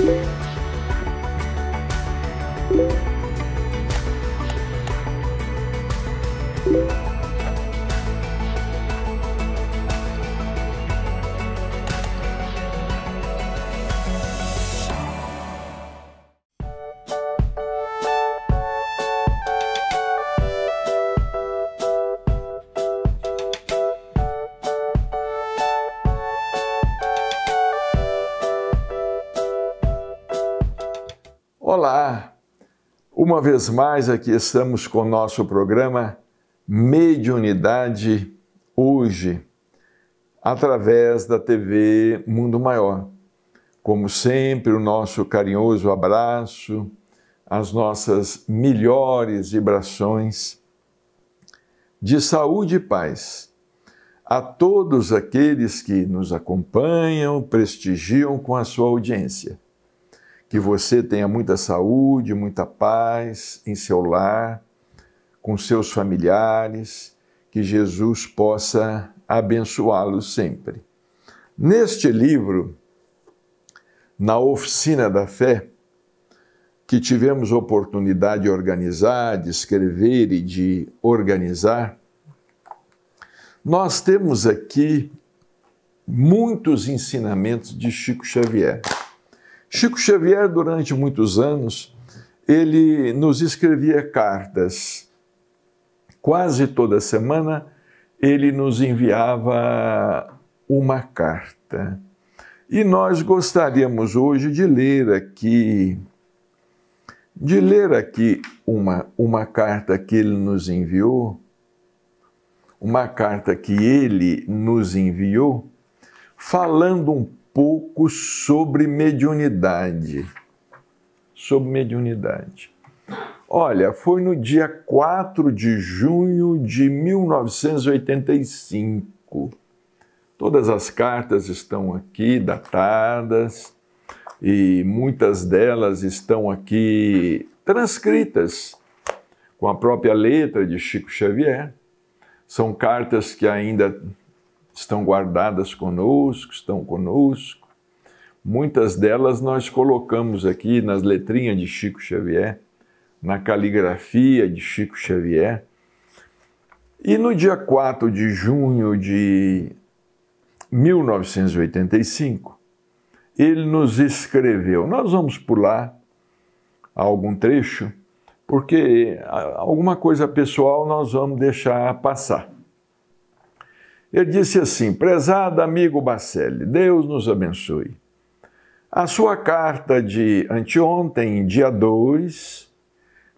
Bye. Uma vez mais, aqui estamos com o nosso programa Mediunidade Hoje, através da TV Mundo Maior. Como sempre, o nosso carinhoso abraço, as nossas melhores vibrações de saúde e paz a todos aqueles que nos acompanham, prestigiam com a sua audiência. Que você tenha muita saúde, muita paz em seu lar, com seus familiares, que Jesus possa abençoá-los sempre. Neste livro, na Oficina da Fé, que tivemos oportunidade de organizar, de escrever e de organizar, nós temos aqui muitos ensinamentos de Chico Xavier. Chico Xavier, durante muitos anos, ele nos escrevia cartas. Quase toda semana ele nos enviava uma carta. E nós gostaríamos hoje de ler aqui de ler aqui uma, uma carta que ele nos enviou, uma carta que ele nos enviou, falando um pouco sobre mediunidade. Sobre mediunidade. Olha, foi no dia 4 de junho de 1985. Todas as cartas estão aqui datadas e muitas delas estão aqui transcritas com a própria letra de Chico Xavier. São cartas que ainda estão guardadas conosco, estão conosco. Muitas delas nós colocamos aqui nas letrinhas de Chico Xavier, na caligrafia de Chico Xavier. E no dia 4 de junho de 1985, ele nos escreveu. Nós vamos pular algum trecho, porque alguma coisa pessoal nós vamos deixar passar. Ele disse assim: Prezado amigo Bacelli, Deus nos abençoe. A sua carta de anteontem, dia 2,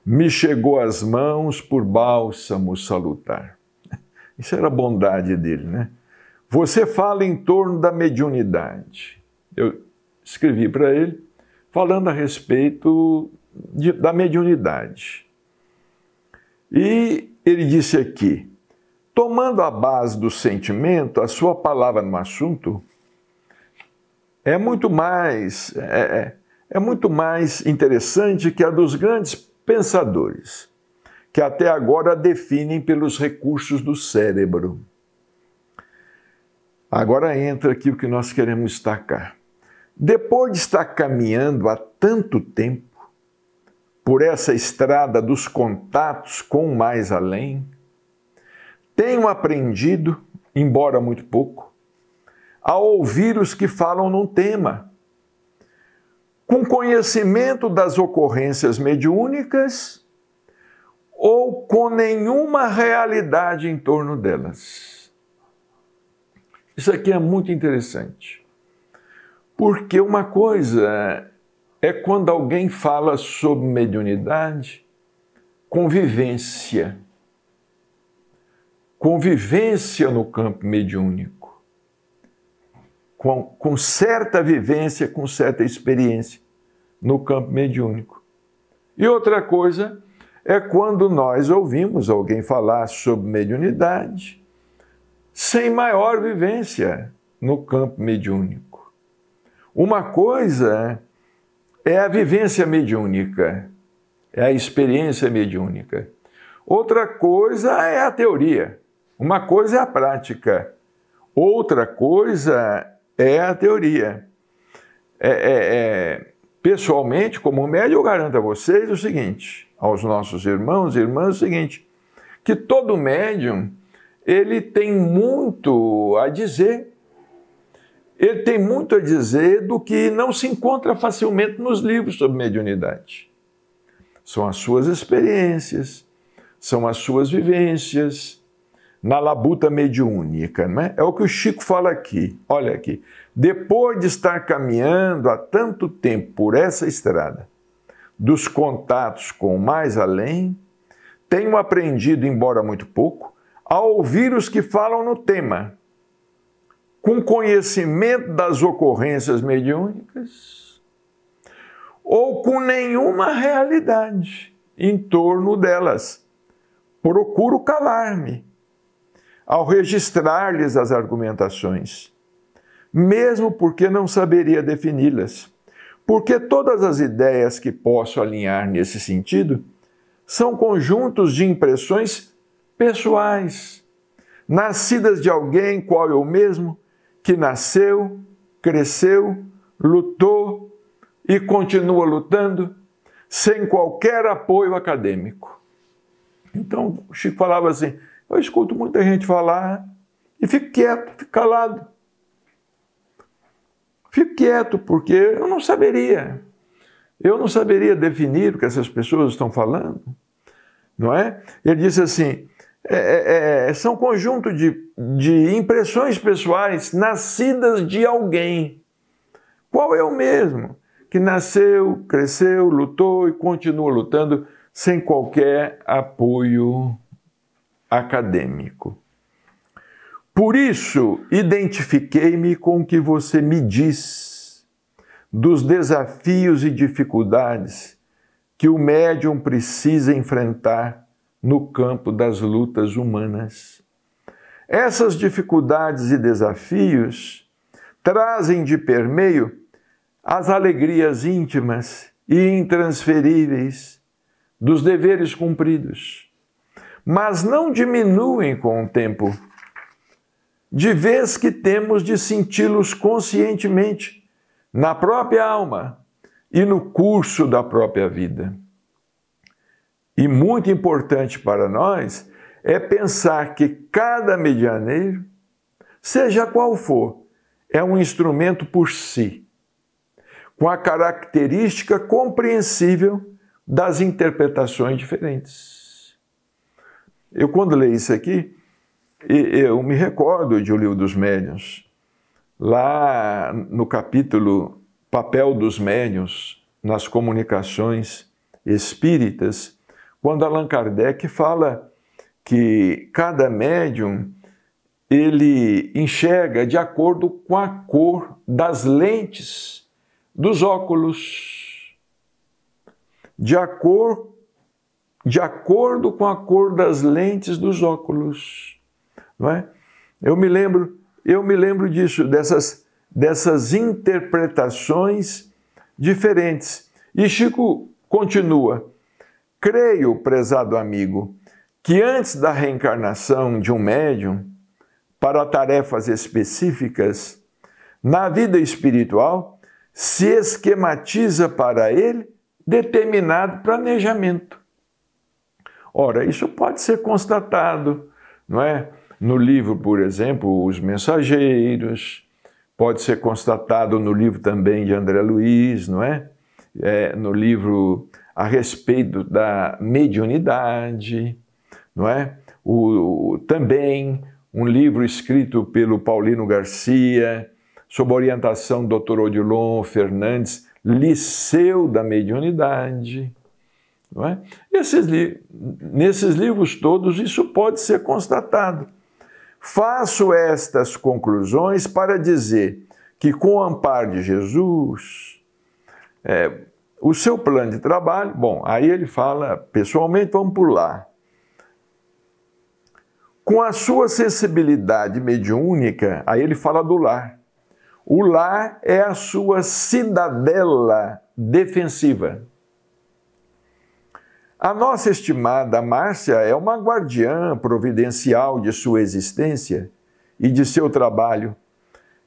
me chegou às mãos por bálsamo salutar. Isso era a bondade dele, né? Você fala em torno da mediunidade. Eu escrevi para ele falando a respeito de, da mediunidade. E ele disse aqui: Tomando a base do sentimento, a sua palavra no assunto é muito mais é, é, é muito mais interessante que a dos grandes pensadores, que até agora definem pelos recursos do cérebro. Agora entra aqui o que nós queremos destacar. Depois de estar caminhando há tanto tempo por essa estrada dos contatos com o mais além, tenho aprendido, embora muito pouco, a ouvir os que falam num tema. Com conhecimento das ocorrências mediúnicas ou com nenhuma realidade em torno delas. Isso aqui é muito interessante. Porque uma coisa é quando alguém fala sobre mediunidade, convivência convivência no campo mediúnico, com, com certa vivência, com certa experiência no campo mediúnico. E outra coisa é quando nós ouvimos alguém falar sobre mediunidade sem maior vivência no campo mediúnico. Uma coisa é a vivência mediúnica, é a experiência mediúnica. Outra coisa é a teoria. Uma coisa é a prática, outra coisa é a teoria. É, é, é, pessoalmente, como médio, eu garanto a vocês o seguinte, aos nossos irmãos e irmãs, o seguinte, que todo médium, ele tem muito a dizer, ele tem muito a dizer do que não se encontra facilmente nos livros sobre mediunidade. São as suas experiências, são as suas vivências, na labuta mediúnica. Né? É o que o Chico fala aqui. Olha aqui. Depois de estar caminhando há tanto tempo por essa estrada, dos contatos com o mais além, tenho aprendido, embora muito pouco, a ouvir os que falam no tema, com conhecimento das ocorrências mediúnicas ou com nenhuma realidade em torno delas. Procuro calar-me ao registrar-lhes as argumentações, mesmo porque não saberia defini-las, porque todas as ideias que posso alinhar nesse sentido são conjuntos de impressões pessoais, nascidas de alguém qual eu mesmo, que nasceu, cresceu, lutou e continua lutando sem qualquer apoio acadêmico. Então, Chico falava assim: eu escuto muita gente falar e fico quieto, fico calado. Fico quieto porque eu não saberia. Eu não saberia definir o que essas pessoas estão falando, não é? Ele disse assim: é, é, é são conjunto de, de impressões pessoais nascidas de alguém. Qual é o mesmo que nasceu, cresceu, lutou e continua lutando sem qualquer apoio acadêmico. Por isso, identifiquei-me com o que você me diz dos desafios e dificuldades que o médium precisa enfrentar no campo das lutas humanas. Essas dificuldades e desafios trazem de permeio as alegrias íntimas e intransferíveis dos deveres cumpridos mas não diminuem com o tempo, de vez que temos de senti-los conscientemente, na própria alma e no curso da própria vida. E muito importante para nós é pensar que cada medianeiro, seja qual for, é um instrumento por si, com a característica compreensível das interpretações diferentes. Eu, quando leio isso aqui, eu me recordo de O Livro dos Médiuns. Lá no capítulo Papel dos Médiuns nas Comunicações Espíritas, quando Allan Kardec fala que cada médium ele enxerga de acordo com a cor das lentes dos óculos, de acordo de acordo com a cor das lentes dos óculos. Não é? Eu me lembro, eu me lembro disso, dessas, dessas interpretações diferentes. E Chico continua: Creio, prezado amigo, que antes da reencarnação de um médium para tarefas específicas, na vida espiritual se esquematiza para ele determinado planejamento. Ora, isso pode ser constatado, não é? No livro, por exemplo, Os Mensageiros, pode ser constatado no livro também de André Luiz, não é? é no livro a respeito da mediunidade, não é? O, o, também um livro escrito pelo Paulino Garcia, sob orientação do Dr. Odilon Fernandes, Liceu da Mediunidade. Não é? Esses li nesses livros todos, isso pode ser constatado. Faço estas conclusões para dizer que, com o amparo de Jesus, é, o seu plano de trabalho. Bom, aí ele fala pessoalmente, vamos pular. Com a sua sensibilidade mediúnica, aí ele fala do lar. O lar é a sua cidadela defensiva. A nossa estimada Márcia é uma guardiã providencial de sua existência e de seu trabalho,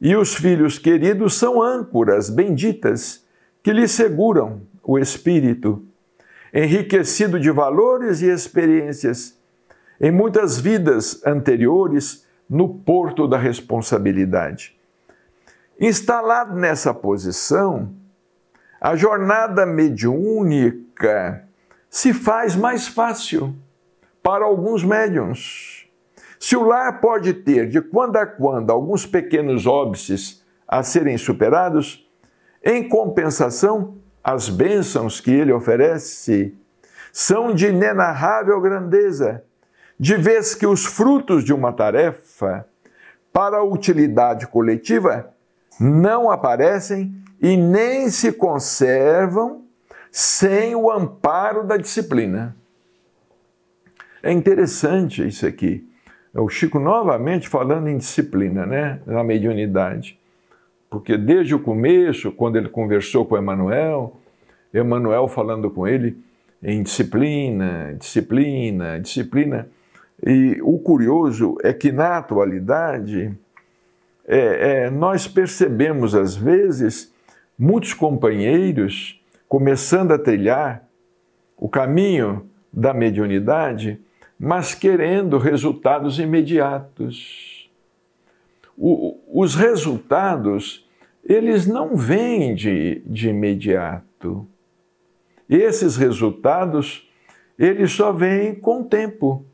e os filhos queridos são âncoras benditas que lhe seguram o espírito, enriquecido de valores e experiências em muitas vidas anteriores no porto da responsabilidade. Instalado nessa posição, a jornada mediúnica se faz mais fácil para alguns médiums. Se o lar pode ter de quando a quando alguns pequenos óbices a serem superados, em compensação, as bênçãos que ele oferece são de inenarrável grandeza, de vez que os frutos de uma tarefa para a utilidade coletiva não aparecem e nem se conservam sem o amparo da disciplina. É interessante isso aqui. É o Chico novamente falando em disciplina, né? na mediunidade. Porque desde o começo, quando ele conversou com Emanuel, Emanuel falando com ele em disciplina, disciplina, disciplina. E o curioso é que na atualidade é, é, nós percebemos às vezes muitos companheiros começando a trilhar o caminho da mediunidade, mas querendo resultados imediatos. O, os resultados, eles não vêm de, de imediato. Esses resultados, eles só vêm com o tempo,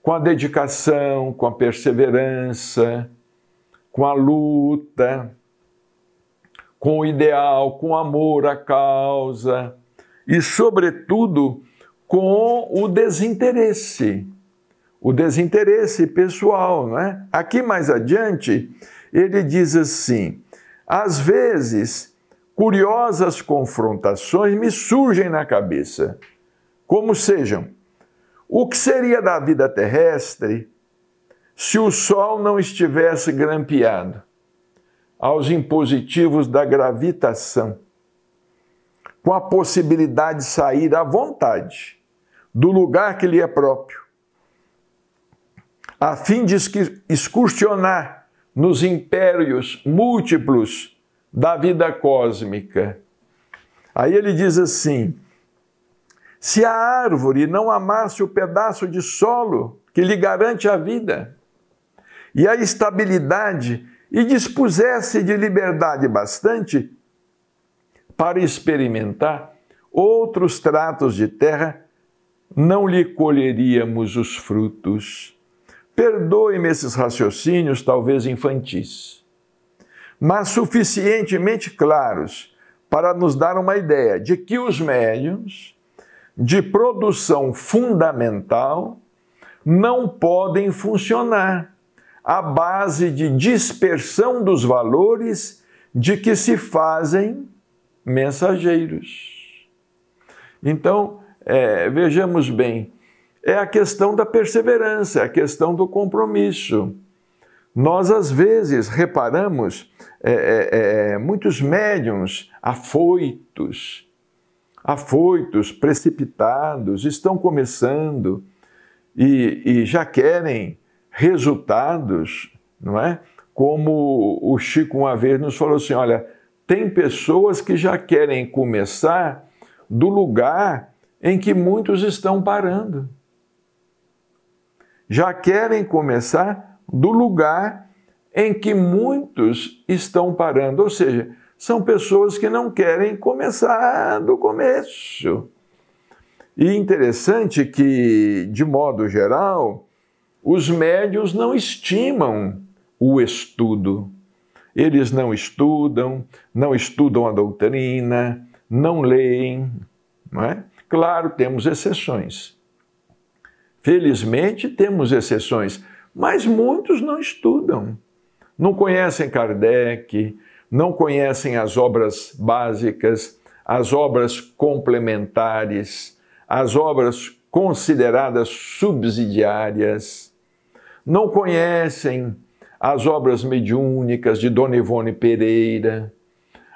com a dedicação, com a perseverança, com a luta com o ideal, com amor à causa e, sobretudo, com o desinteresse, o desinteresse pessoal, não é? Aqui mais adiante, ele diz assim: às vezes, curiosas confrontações me surgem na cabeça, como sejam. O que seria da vida terrestre se o Sol não estivesse grampeado? aos impositivos da gravitação, com a possibilidade de sair à vontade do lugar que lhe é próprio, a fim de excursionar nos impérios múltiplos da vida cósmica. Aí ele diz assim: se a árvore não amasse o pedaço de solo que lhe garante a vida e a estabilidade e dispusesse de liberdade bastante para experimentar outros tratos de terra, não lhe colheríamos os frutos. Perdoe-me esses raciocínios, talvez infantis, mas suficientemente claros para nos dar uma ideia de que os médiums de produção fundamental não podem funcionar à base de dispersão dos valores de que se fazem mensageiros. Então, é, vejamos bem, é a questão da perseverança, é a questão do compromisso. Nós, às vezes, reparamos é, é, é muitos médiums afoitos, afoitos, precipitados, estão começando e, e já querem resultados, não é? Como o Chico uma vez nos falou assim: olha, tem pessoas que já querem começar do lugar em que muitos estão parando. Já querem começar do lugar em que muitos estão parando, ou seja, são pessoas que não querem começar do começo. E interessante que, de modo geral, os médios não estimam o estudo. Eles não estudam, não estudam a doutrina, não leem. Não é? Claro, temos exceções. Felizmente, temos exceções, mas muitos não estudam. Não conhecem Kardec, não conhecem as obras básicas, as obras complementares, as obras consideradas subsidiárias não conhecem as obras mediúnicas de Dona Ivone Pereira,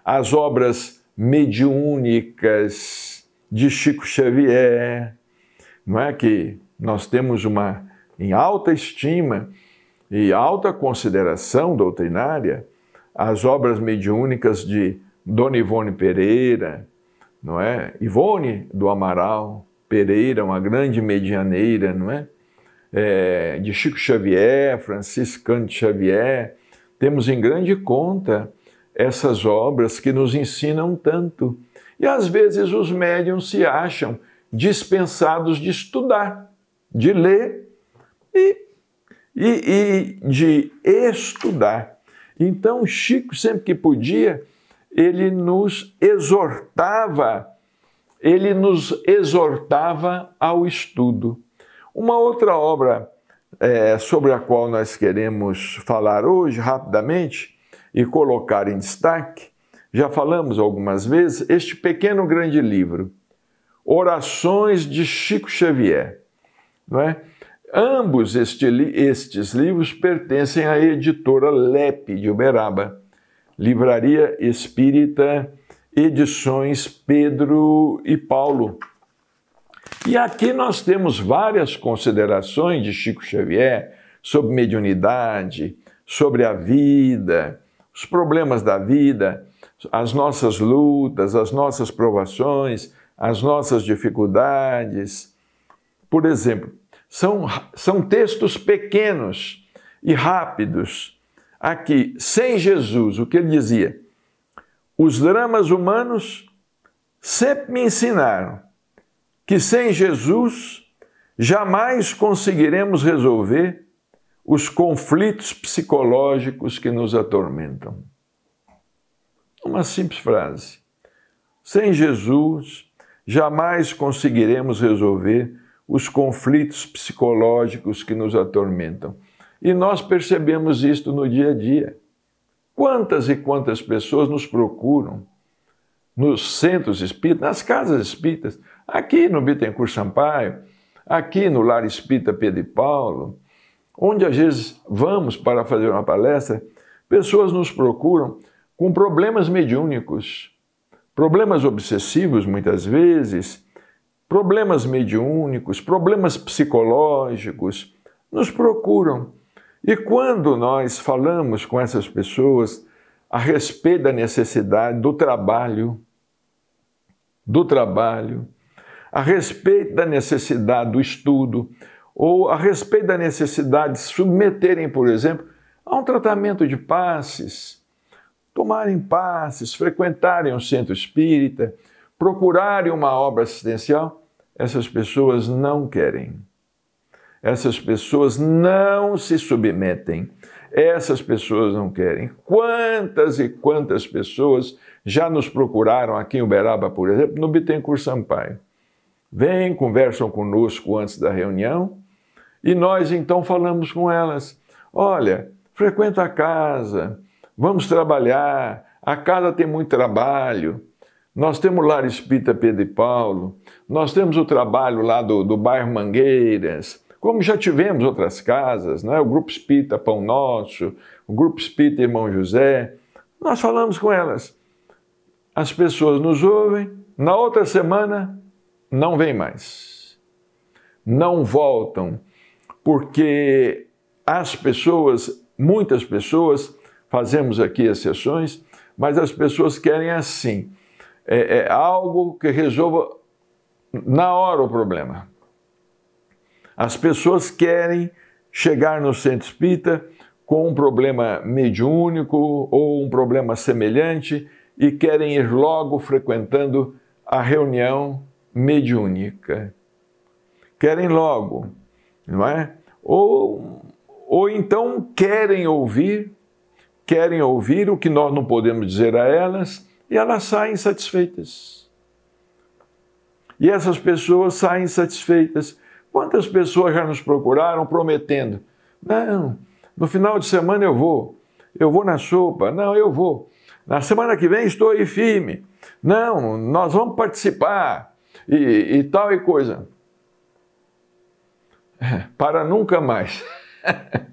as obras mediúnicas de Chico Xavier, não é que nós temos uma em alta estima e alta consideração doutrinária as obras mediúnicas de Dona Ivone Pereira, não é? Ivone do Amaral Pereira, uma grande medianeira, não é? é, de Chico Xavier, Franciscano Xavier. Temos em grande conta essas obras que nos ensinam tanto. E às vezes os médiums se acham dispensados de estudar, de ler e, e, e de estudar. Então, Chico, sempre que podia, ele nos exortava, ele nos exortava ao estudo. Uma outra obra é, sobre a qual nós queremos falar hoje, rapidamente, e colocar em destaque, já falamos algumas vezes, este pequeno grande livro, Orações de Chico Xavier. Não é? Ambos este, estes livros pertencem à editora Lepe de Uberaba, Livraria Espírita Edições Pedro e Paulo. E aqui nós temos várias considerações de Chico Xavier sobre mediunidade, sobre a vida, os problemas da vida, as nossas lutas, as nossas provações, as nossas dificuldades. Por exemplo, são, são textos pequenos e rápidos. Aqui, sem Jesus, o que ele dizia? Os dramas humanos sempre me ensinaram que sem Jesus jamais conseguiremos resolver os conflitos psicológicos que nos atormentam. Uma simples frase. Sem Jesus, jamais conseguiremos resolver os conflitos psicológicos que nos atormentam. E nós percebemos isto no dia a dia. Quantas e quantas pessoas nos procuram nos centros espíritas, nas casas espíritas, Aqui no Bittencourt Sampaio, aqui no Lar Espírita Pedro e Paulo, onde às vezes vamos para fazer uma palestra, pessoas nos procuram com problemas mediúnicos, problemas obsessivos muitas vezes, problemas mediúnicos, problemas psicológicos, nos procuram. E quando nós falamos com essas pessoas a respeito da necessidade do trabalho, do trabalho, a respeito da necessidade do estudo ou a respeito da necessidade de submeterem, por exemplo, a um tratamento de passes, tomarem passes, frequentarem um centro espírita, procurarem uma obra assistencial, essas pessoas não querem. Essas pessoas não se submetem. Essas pessoas não querem. Quantas e quantas pessoas já nos procuraram aqui em Uberaba, por exemplo, no Bittencourt Sampaio, vêm, conversam conosco antes da reunião e nós então falamos com elas: olha, frequenta a casa, vamos trabalhar, a casa tem muito trabalho. Nós temos o Lar Espírita Pedro e Paulo, nós temos o trabalho lá do, do bairro Mangueiras, como já tivemos outras casas, não é? o Grupo Espírita Pão Nosso, o Grupo Espírita Irmão José. Nós falamos com elas. As pessoas nos ouvem, na outra semana não vêm mais. Não voltam, porque as pessoas, muitas pessoas, fazemos aqui exceções, mas as pessoas querem assim. É, é algo que resolva na hora o problema. As pessoas querem chegar no centro espírita com um problema mediúnico ou um problema semelhante e querem ir logo frequentando a reunião mediúnica. Querem logo, não é? Ou, ou então querem ouvir, querem ouvir o que nós não podemos dizer a elas e elas saem satisfeitas. E essas pessoas saem satisfeitas. Quantas pessoas já nos procuraram prometendo? Não, no final de semana eu vou, eu vou na sopa, não, eu vou. Na semana que vem estou aí firme. Não, nós vamos participar e, e tal e coisa. É, para nunca mais.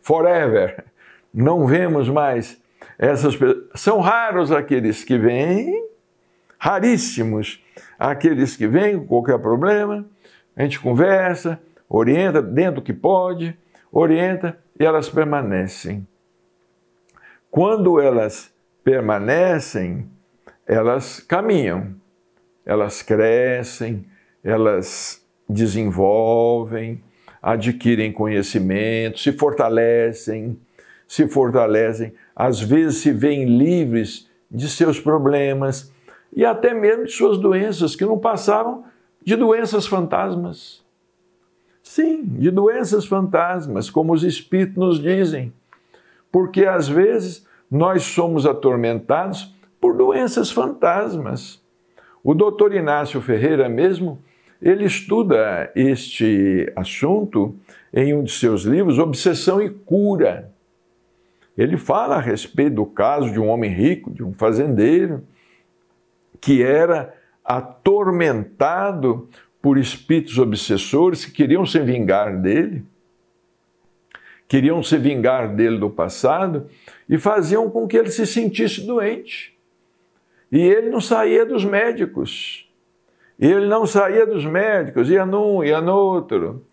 Forever. Não vemos mais essas pessoas. São raros aqueles que vêm, raríssimos aqueles que vêm com qualquer problema. A gente conversa, orienta dentro do que pode, orienta e elas permanecem. Quando elas permanecem, elas caminham elas crescem, elas desenvolvem, adquirem conhecimento, se fortalecem, se fortalecem, às vezes se veem livres de seus problemas e até mesmo de suas doenças, que não passavam de doenças fantasmas. Sim, de doenças fantasmas, como os espíritos nos dizem. Porque às vezes nós somos atormentados por doenças fantasmas o doutor Inácio Ferreira mesmo, ele estuda este assunto em um de seus livros, Obsessão e Cura. Ele fala a respeito do caso de um homem rico, de um fazendeiro, que era atormentado por espíritos obsessores que queriam se vingar dele, queriam se vingar dele do passado e faziam com que ele se sentisse doente. E ele não saía dos médicos. ele não saía dos médicos, ia num, ia no outro.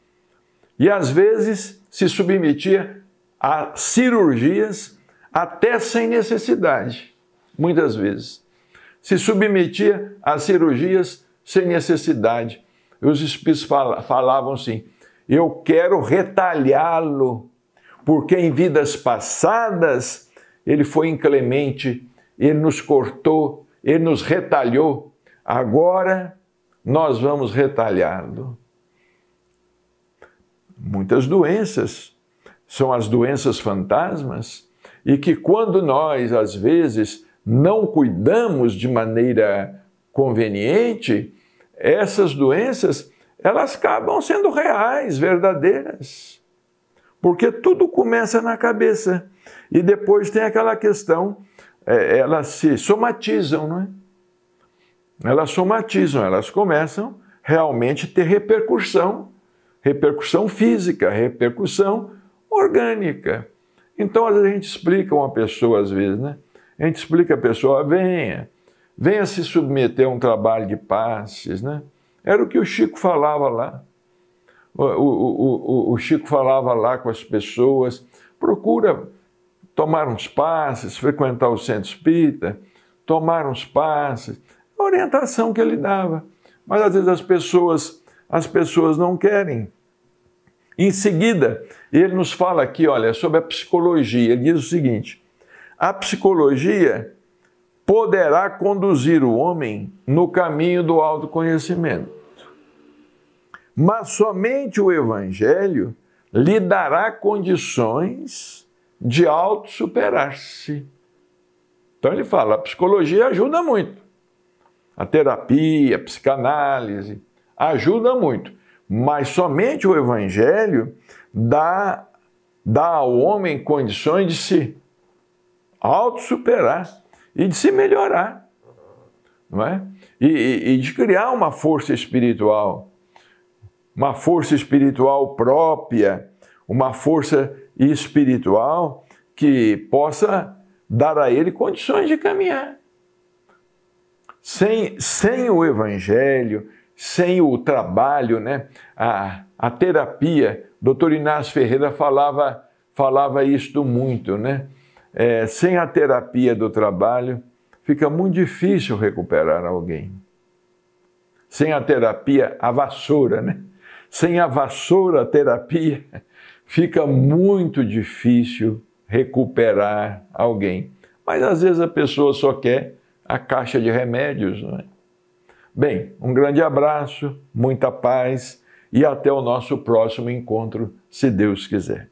E às vezes se submetia a cirurgias até sem necessidade, muitas vezes. Se submetia a cirurgias sem necessidade. E os espíritos falavam assim: eu quero retalhá-lo, porque em vidas passadas ele foi inclemente, ele nos cortou ele nos retalhou, agora nós vamos retalhá-lo. Muitas doenças são as doenças fantasmas e que quando nós, às vezes, não cuidamos de maneira conveniente, essas doenças, elas acabam sendo reais, verdadeiras. Porque tudo começa na cabeça. E depois tem aquela questão é, elas se somatizam, não é? Elas somatizam, elas começam realmente a ter repercussão, repercussão física, repercussão orgânica. Então, a gente explica uma pessoa, às vezes, né? A gente explica a pessoa, venha, venha se submeter a um trabalho de passes, né? Era o que o Chico falava lá. O, o, o, o Chico falava lá com as pessoas, procura tomar uns passes, frequentar o centro espírita, tomar uns passes, a orientação que ele dava. Mas às vezes as pessoas, as pessoas não querem. Em seguida, ele nos fala aqui, olha, sobre a psicologia. Ele diz o seguinte: a psicologia poderá conduzir o homem no caminho do autoconhecimento. Mas somente o evangelho lhe dará condições de auto-superar-se. Então ele fala, a psicologia ajuda muito. A terapia, a psicanálise, ajuda muito. Mas somente o evangelho dá, dá ao homem condições de se auto-superar e de se melhorar. Não é? E, e, e de criar uma força espiritual, uma força espiritual própria, uma força e espiritual que possa dar a ele condições de caminhar. Sem, sem o evangelho, sem o trabalho, né? a, a terapia, doutor Inácio Ferreira falava, falava isto muito, né? É, sem a terapia do trabalho, fica muito difícil recuperar alguém. Sem a terapia, a vassoura, né? Sem a vassoura, a terapia, fica muito difícil recuperar alguém. Mas às vezes a pessoa só quer a caixa de remédios, não é? Bem, um grande abraço, muita paz e até o nosso próximo encontro, se Deus quiser.